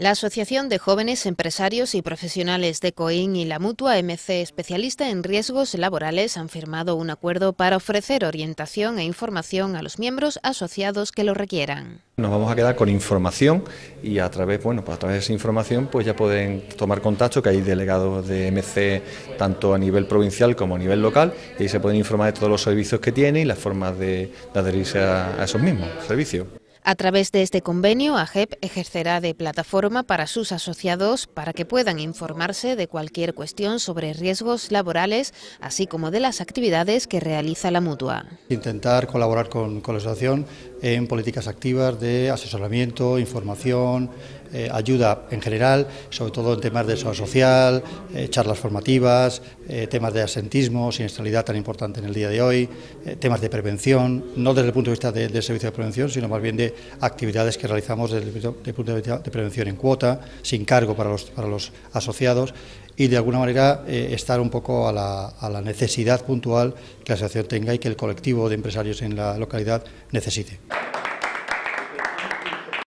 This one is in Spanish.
La Asociación de Jóvenes Empresarios y Profesionales de COIN y la Mutua MC Especialista en Riesgos Laborales han firmado un acuerdo para ofrecer orientación e información a los miembros asociados que lo requieran. Nos vamos a quedar con información y a través, bueno, pues través de esa información pues ya pueden tomar contacto, que hay delegados de MC tanto a nivel provincial como a nivel local y ahí se pueden informar de todos los servicios que tienen y las formas de, adherirse a esos mismos servicios. A través de este convenio, AGEP ejercerá de plataforma para sus asociados para que puedan informarse de cualquier cuestión sobre riesgos laborales, así como de las actividades que realiza la mutua. Intentar colaborar con, la asociación en políticas activas de asesoramiento, información, eh, ayuda en general, sobre todo en temas de salud social, eh, charlas formativas, eh, temas de asentismo, siniestralidad tan importante en el día de hoy, temas de prevención, no desde el punto de vista del servicio de prevención, sino más bien de actividades que realizamos desde el punto de vista de prevención en cuota, sin cargo para los, para los asociados y de alguna manera eh, estar un poco a la, a la, necesidad puntual que la asociación tenga y que el colectivo de empresarios en la localidad necesite.